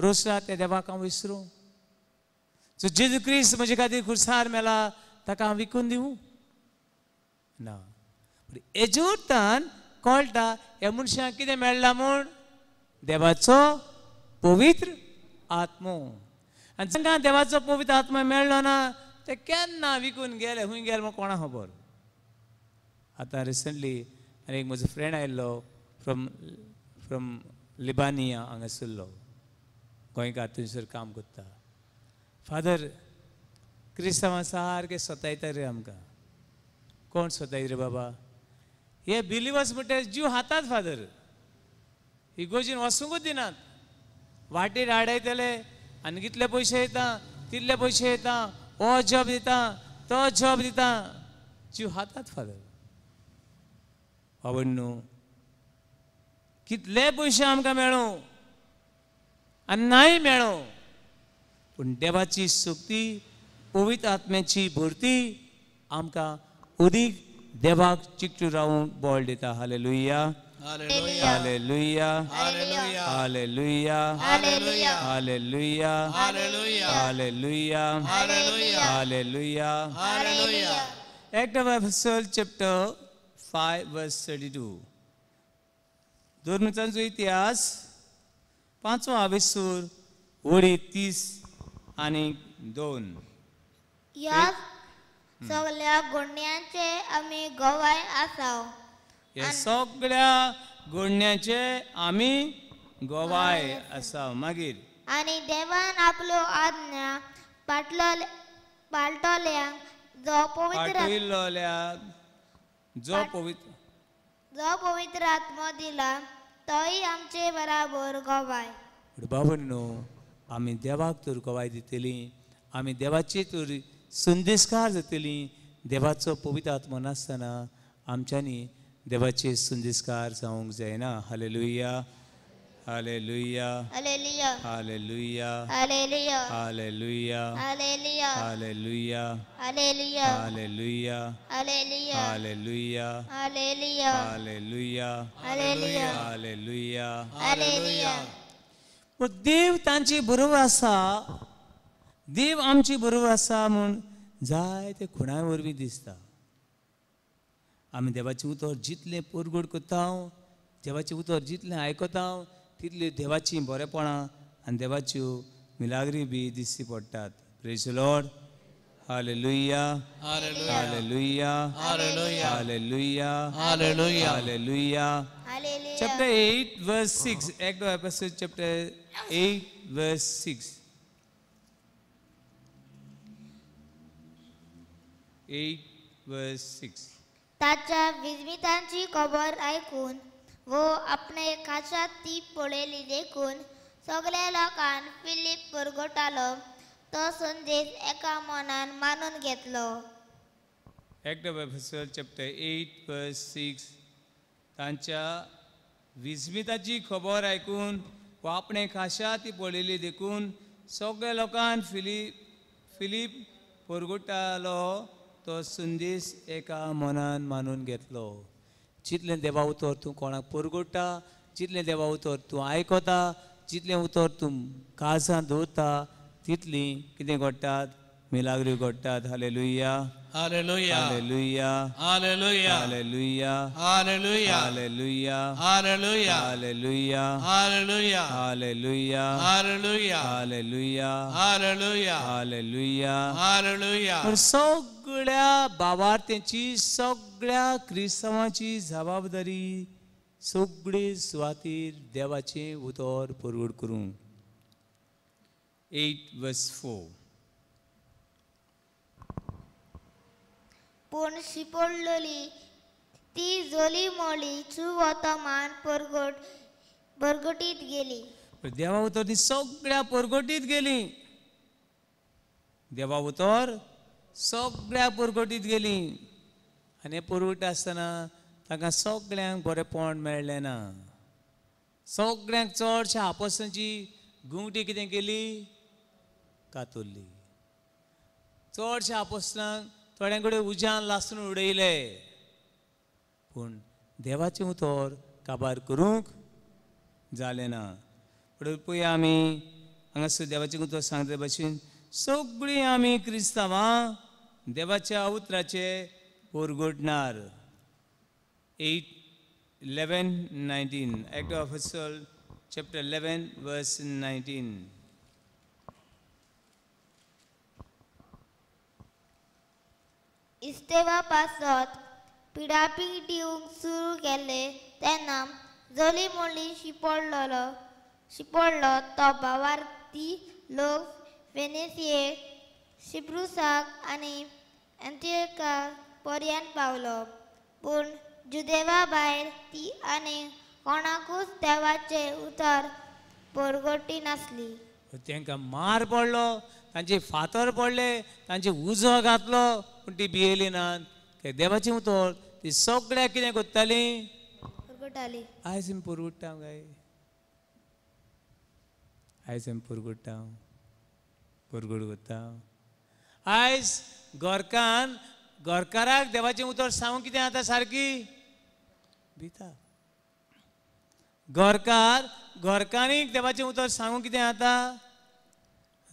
रोसला त्या देवाक हांव विसरूं सो जेजू क्रिस्त म्हजे खातीर खुर्सार मेला ताका हांव विकून दिवूं ना हेजे कळटा ह्या मनशाक कितें मेळ्ळां म्हूण देवाचो पवित्र आत्मो आनी जांकां देवाचो पवित्र आत्मा मेळ्ळो ना ते केन्ना विकून गेले खूंय गेले म्हण कोणा खबर आतां रिसंटली आनी एक म्हजो फ्रेंड आयिल्लो फ्रॉम फ्रॉम लिबानिया हांगासरलो गोंयकार थंयसर काम करता फादर क्रिस्तांवां सारके सोतायता रे आमकां कोण सोताय रे बाबा हे बिलिवर्स म्हणटा जीव हातात फादर इगोजीन वसूंकूच दिनात वाटेर आडयतले आनी कितले पयशे येता तितले पयशे येता ओ जॉब दिता तो जॉब दिता जीव हातात फादर आवड न्हू कितले पयशे आमकां मेळो आनी नाय मेळो पूण देवाची सुक्ती कवितात्म्याची आत्म्याची भरती आमकां अदीक देवाक चिकटू रावूंक बळ दिता हाले लुया Aleluya. Aleluya. Aleluya. Aleluya. Aleluya. Aleluya. Aleluya. Aleluya. Act of Apostles chapter 5 verse 32. इतिहास पांचवो आविसूर उडी तीस आणि दोन या सगळ्या गुण्याचे आम्ही गोवाय असाव हे सगळ्या गुण्याचे आम्ही गोवाय असा मागीर आणि देवान आपलो आज्ञा पाटल पालटोल्यांक जो पवित्र जो पवित्र जो पवित्र आत्मो दिला तोही आमचे बराबर गोवाय बाबनो आम्ही देवाक तर गोवाय दितली आम्ही देवाची तर संदेशकार जातली देवाचो पवित्र आत्मो नासतना आमच्यांनी देवाचे सुंदिस्कार जावंक जायना हाले लुया हाले लुया हाले लुया हाले लुया हाले लुया हाले लुया हाले लुया हाले लुया हाले लुया पूण देव तांची बरोबर आसा देव आमची बरोबर आसा म्हूण जाय ते खुणां वरवीं दिसता आमी देवाचें उतर जितले पुरगुड करता देवाचें उतर जितले आयकता तितलीं देवाची बरेपणां आनी देवाच्यो मिलाग्री बी दिश्टी पडटात praise Lord hallelujah hallelujah hallelujah hallelujah hallelujah hallelujah लुया 8 एट 6 सिक्स एकदो episode chapter eight verse six eight verse six ताच्या विस्मितांची खबर ऐकून व आपले खाशात ती पळयली देखून सगळे लोकांना फिलीप परगटालो तो संदेश एका मनान मानून घेतलो Act of Apostles chapter 8 6 तांच्या विस्मिताची खबर ऐकून व आपणे खाशा ती पळयली देखून सगळ्या लोकांक फिलीप फिलीप परगटालो तो संदेश एका मनान मानून घेतलो जितलें देवा उतर तूं कोणाक परगोडटा जितलें देवा उतर तूं आयकता जितलें उतर तूं काळजां दवरता तितली कितें घडटात मिलाग्री घडटात हाले लुया हाले लुया हाले लुया हाले लुया हाले लुया हाले लुया हाले लुया हाले लुया हाले लुया हाले लुया हाले लुया हाले लुया हाले लुया हाले लुया हाले लुया सगळ्या बाबार्थ्यांची सगळ्या क्रिस्तांवाची जबाबदारी सगळे सुवातेर देवाचे उतर परवड करूं एट वस फोर पूण शिपडलेली ती जोली मोली चू मान परगट परगटीत गेली देवा उतर ती सगळ्या परगटीत गेली देवा उतर सगळ्या पुरगटीत गेली आनी पुरवटा आसतना ताका सगळ्यांक बरें पोंड मेळ्ळें ना सगळ्यांक चडशे आपसाची घुंगटी कितें केली कातुरली चडशे आपसनाक थोड्यां कडेन उज्यान लासून उडयले पूण देवाचें उतर काबार करूंक जालें ना पुढे पळया आमी हांगासर देवाचें उतर सांगता भशेन सगळीं आमी क्रिस्तांवां देवाच्या अवतराचे उरगुटणार eight eleven nineteen act of असल चॅप्टर इलेवन वर्स नायन्टीन इस्तेवा पासत पिडापीड दिवंक सुरू केले तेन्ना जोली मोली शिपडलो शिपडलो तो बावार्थी लोक वेनेसिये शिप्रुसाक आनी अंत्यकार पर्यान पावलो पूण जुदेवा भायर ती आनी कोणाकूच देवाचे उतार परगटी नासली तांकां मार पडलो तांचे फातर पडले तांचे उजो घातलो पूण ती भियेली ना काय देवाची उतर ती सगळ्याक कितें कोत्ताली पुरगुटाली आयज आमी पुरगुट्टा काय आयज आमी पुरगुट्टा पुरगुड कोत्ता आयज घरकान घरकाराक देवाचें उतर सांगूंक कितें जाता सारकी भिता घरकार गोरकारीक देवाचें उतर सांगूं कितें जाता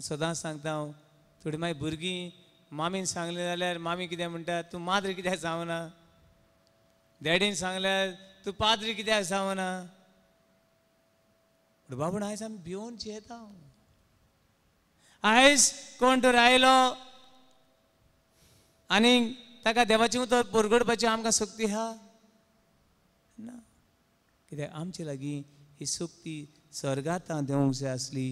सदांच सांगता हांव थोडीं मागीर भुरगीं मामीन सांगलें जाल्यार मामी कितें म्हणटा तूं माद्र कित्याक जावना डॅडीन सांगल्यार तूं पाद्र कित्याक जावना पूण बाबू आयज आमी भिवन जेता आयज कोण तर आयलो आणि ताका देवाची उतर परगडपाची आमकां सक्ती हा ना कित्याक आमचे लागीं ही सक्ती स्वर्गांतां देवूंक जाय आसली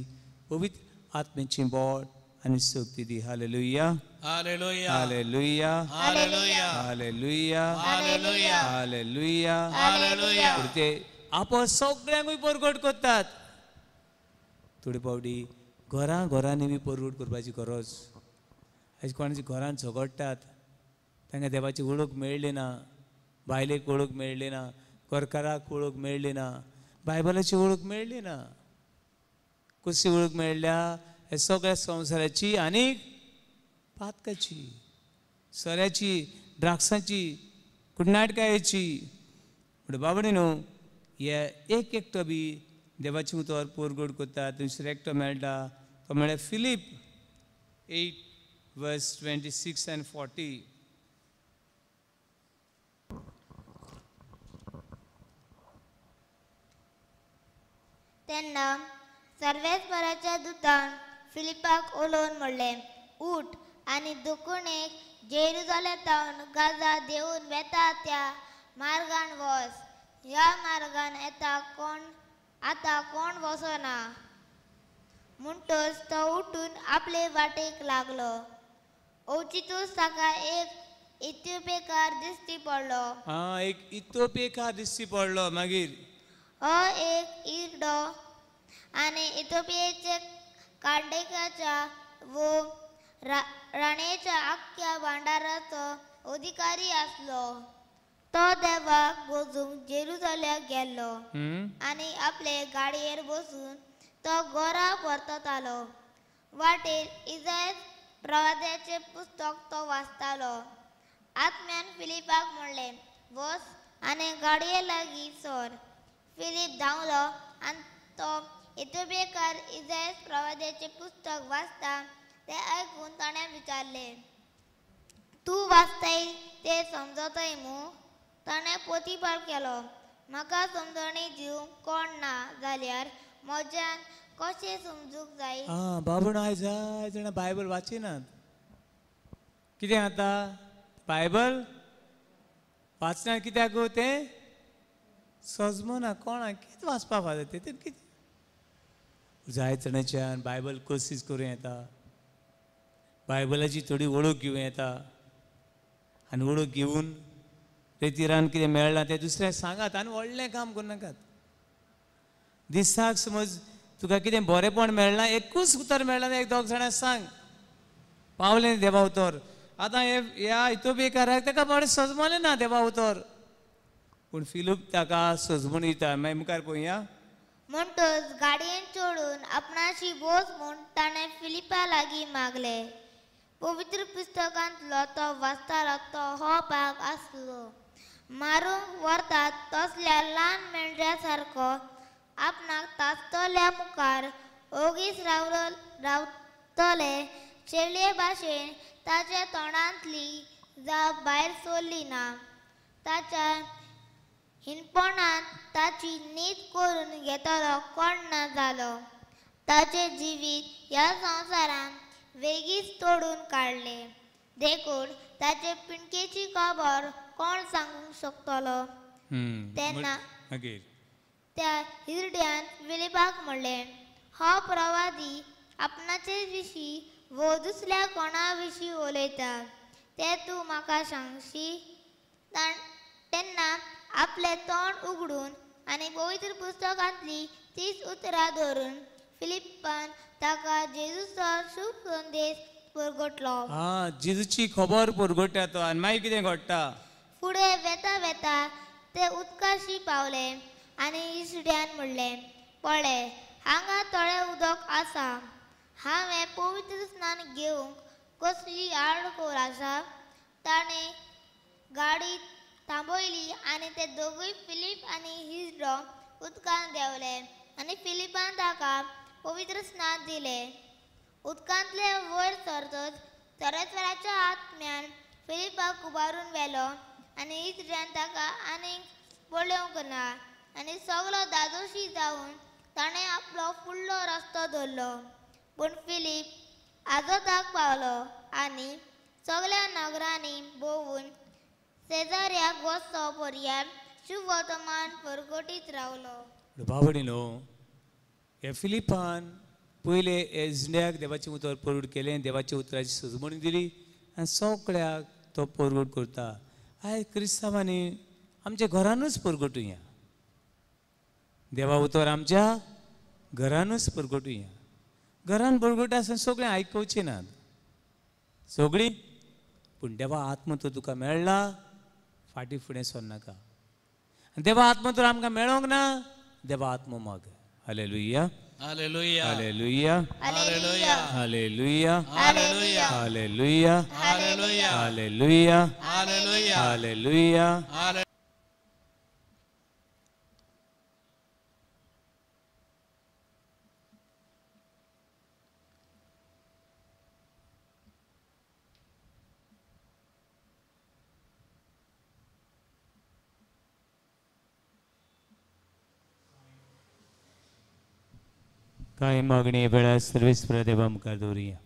पवित्र आत्मेची बोट आणि सक्ती दी हाले लुया हाले लुया हाले लुया हाले लुया हाले लुया हाले लुया हाले लुया हाले लुया ते आपण सगळ्यांकूय परगट करतात थोडी पावडी घरा घरांनी बी परगट करपाची गरज आयज कोणाची घरान झगडटात तांकां देवाची वळख मेळ्ळी ना बायलेक वळख मेळ्ळी ना गोरकाराक वळख मेळ्ळी ना बायबलाची वळख मेळ्ळी ना कशी वळख मेळ्ळ्या हे सगळ्या संवसाराची आनीक पातकाची सोऱ्याची द्राक्षाची कुडनाटकायेची म्हण बाबडी न्हू हे एक एकटो बी देवाची उतर पोरगोड कोत्ता दुसरो एकटो मेळटा तो म्हळ्यार Philip eight verse twenty six and forty त्यांना सर्वेश्वराच्या दूतान फिलिपाक ओलोवन म्हणले उठ आणि दुखुणेक जेरुजालेतावन गाजा देऊन वेता त्या मार्गान वस या मार्गान येता कोण आता कोण वसना म्हणटच तो उठून आपले वाटेक लागलो ओचितूच ताका एक इथिओपेकार दिश्टी पडलो हा एक इथिओपेकार दिश्टी पडलो मागीर हो एक इर्डो आणि इथोपियेचे कांडेकाच्या व रा राणेच्या आख्या भांडाराचो अधिकारी असलो तो देवाक बोजूंक जेरुजाल्या गेलो आणि आपले गाडयेर बसून तो गोरा आलो वाटेर इजायत प्रवाद्याचे पुस्तक तो वाचतालो आत्म्यान फिलिपाक म्हणले बस आणि गाडये लागीं सर फिलीप धांवलो आणि तो इतुबेकर इजायस प्रवाद्याचे पुस्तक वाचता ते ऐकून ताणे विचारले तू वाचताय ते समजतय मू ताणे पोतीपार केलो म्हाका समजणी दिवंक कोण ना जाल्यार म्हज्यान कशें समजूक जाय आं बाबूण आयज जाय जाणा बायबल वाचिनात कितें जाता बायबल वाचना कित्याक गो तें सजमो ना कोणाक कितें वाचपाक फाजाय ते कितें जाय बायबल कोर्सीस करूं येता बायबलाची थोडी ओळख घेवं येता आनी ओळख घेवन रेतिरान कितें मेळना तें दुसऱ्यांक सांगात आनी व्हडलें काम करनाकात दिसाक समज तुका कितें बरेंपण मेळना एकूच उतर मेळना एक दोग जाणांक सांग पावलें देवा उतर आतां हे ह्या हितोबेकाराक ताका बरें सजमलें ना देवा उतर पूण फिलूप ताका सजमून दिता मागीर मुखार पळोवया म्हणतोच गाडयेन चोडून आपणाशी बोज म्हणून ताणें फिलिपा लागीं मागले पवित्र पुस्तकांतलो तो वाचतालो तो हो भाग आसलो मारूंक व्हरतात तसल्या ल्हान मेंढ्या सारको आपणाक तास्तल्या मुखार ओगीस रावलो रावतले शेवले भाशेन ताच्या तोंडांतली जावं भायर सोडली ना ताच्या हिनपणांत ताची नीत करून घेतलो कोण ना जालो ताचे जिवीत ह्या संवसारान वेगीच तोडून काढले देखून ताचे पिणकेची खबर कोण सांगूंक शकतलो तेन्ना त्या हिरड्यान विलिपाक म्हणले हो प्रवादी आपणाचे विशीं व दुसऱ्या कोणा विशीं उलयता ते तूं म्हाका सांगशी तेन्ना आपले तोंड उघडून आणि पवित्र पुस्तकांतली तीच उतरां धरून फिलिप्पान ताका जेजूचो शुभ संदेश परगटलो हा जेजूची खबर पुरगोट्या तो आनी मागीर कितें घडटा फुडें वेता वेता ते उदकाशी पावले आनी इसुड्यान म्हणलें पळे हांगा तळें उदक आसा हांवें पवित्र स्नान घेवंक कसली कोर आसा ताणें गाडी थांबवली आणि ते दोघे फिलिप आणि हिजडो उदकांत देवले आणि फिलिपान ताका पवित्र स्नान दिले उदकांतले वयर सरतच तरतवराच्या आत्म्यान फिलिपाक उबारून व्हेलो आणि हिजड्यान ताका आनीक पळोवंक ना आणि सगलो दादोशी जाऊन ताणें आपलो फुडलो रस्तो धरलो पूण फिलीप आजोदाक पावलो आनी सगल्या नगरांनी भोंवून शेजाऱ्याक वचो पर्याय शुभ वर्तमान परगोटीत रावलो बाबडिनो हे फिलिपान पयले एजण्याक देवाचें उतर परवड केलें देवाच्या उतराची सजमणी दिली आनी सगळ्याक तो परवड करता आयज क्रिस्तांवांनी आमच्या घरानूच परगटूया देवा उतर आमच्या घरानूच या घरान परगट आसतना सगळें आयकुवचें नात सगळीं पूण देवा आत्म तो तुका मेळ्ळा फाटी फुडें सोन्नाका देवा आत्मा तर आमकां मेळोंक ना देवा आत्मो माग हाले लुया Hallelujah. Hallelujah. Hallelujah. Hallelujah. Hallelujah. Hallelujah. Hallelujah. Hallelujah. Hallelujah. मागणी માગણી ભેળા देवा मुखार दवरुया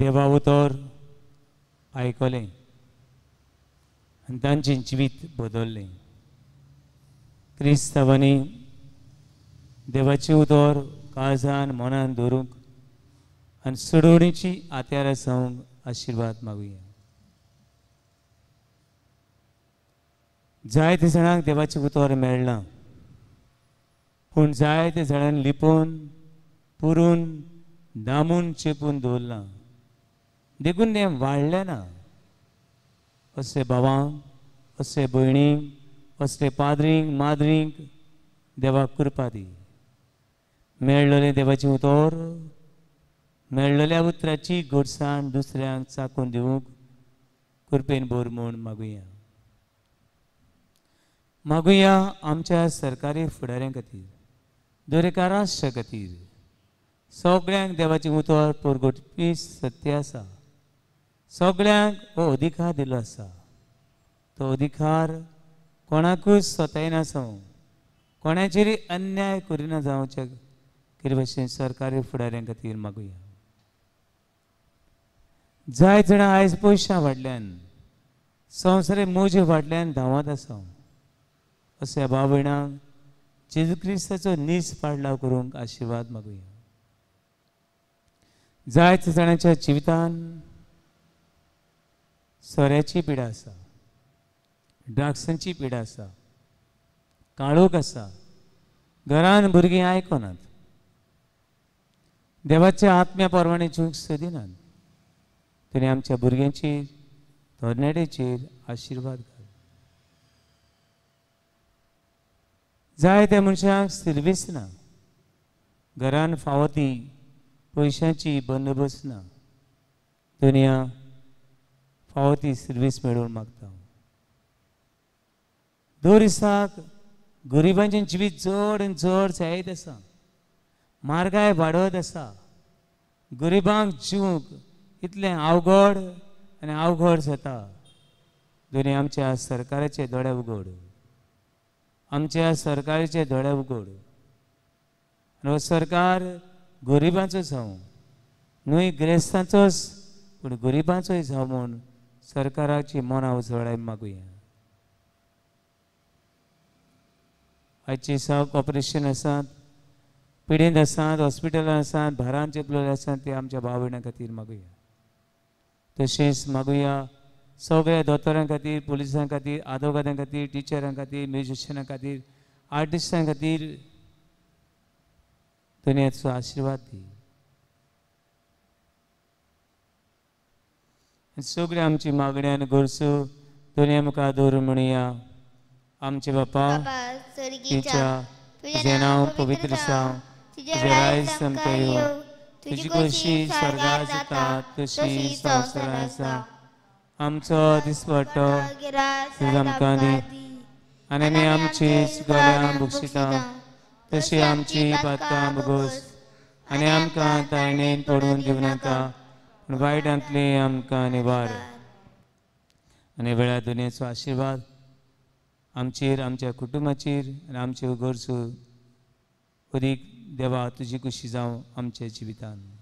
देवा उतर आयकले आनी तांचे जिवीत बदल्लें क्रिस्तावांनी देवाचें उतर काळजान मनान धरूंक आनी सोडवणेची आत्यारां जावंक आशिर्वाद मागुया जायते जाणांक देवाचें उतर मेळना पूण जायत्या झाडांनी लिपोवन पुरून दामून चेपून दवरलां देखून तें वाडलें ना असले भावांक असले भयणींक असले पाद्रींक माद्रींक देवाक कृपा दी मेळ्ळलें देवाची उतर मेळ्ळल्या उतराची घोडसाण दुसऱ्यांक चाकून दिवंक कृपेन भोर म्हूण मागुया मागुया आमच्या सरकारी फुडाऱ्यां खातीर दरेकारा खातीर सगळ्यांक देवाची उतर परगोटपी सत्य आसा सगळ्यांक हो अधिकार दिल्लो आसा तो अधिकार कोणाकूच स्वतायना जावं कोणाचेरी अन्याय करिना जावचे कितें भशेन सरकारी फुडाऱ्यां खातीर मागुया जाय जाणां आयज पयशा वाडल्यान संवसारी मोजे वाडल्यान धांवत आसा अशा बाबणांक जेजू नीस नीस पाडलाव करूंक आशिर्वाद मागुया जायत्या जाणांच्या जिवितान सोऱ्याची पिडा आसा ड्रग्सांची पिडा आसा काळोख आसा घरान भुरगीं आयकनात देवाच्या आत्म्या परवाने जूग सोदिनात तरी आमच्या भुरग्यांचेर तरणाट्याचेर आशिर्वाद जायत्या मनशाक सिल्वीस ना घरान फावो ती पयशांची बंदोबस्त ना दुनिया फावो ती सिल्वीस मेळोवन मागता दर दिसाक गरिबांचें जिवीत चड आनी चड जायत आसा मार्गाय वाडत आसा गरिबांक जिवंक इतलें अवघड आनी अवघड जाता दोन्ही आमच्या सरकाराचे दोळे उघड आमच्या सरकारचे दोळे उगड सरकार गरिबांचो जावं न्हय ग्रेस्तांचोच पूण गरिबांचोय जावं म्हूण सरकाराची मनां उजवाडाय मागुया आयची सव ऑपरेशन आसात पिडेंत आसात हॉस्पिटलां आसात भारांत चेपलेले आसात ते आमच्या भाव भयणां खातीर मागुया तशेंच मागुया सगळ्या दोतर खातीर पुलिस खातीर आदवोगादां खातीर टीचर खातीर म्युजिशनां खातीर आर्टिस्ट खातीर दुनिया आशीर्वाद दी सगळ्या आमची मागण्यान दुनिया मुखार दवरून म्हणया आमचे बापा तुझे नाव पवित्र सांग तुझे राय समता तुजी खुशी जाता आमचं दिसवट श्रीलंकानी आणि आम्ही आमची सुगारां भुक्षिता तशी आमची पातकां भुगोस आणि आमकां तायणेन पडून येता पूण वायटांतली आमकां निवार आणि वेळा दुनियेचो आशिर्वाद आमचेर आमच्या कुटुंबाचेर आनी आमच्यो गरजो उदीक देवा तुजी खुशी जावं आमच्या जिवितांत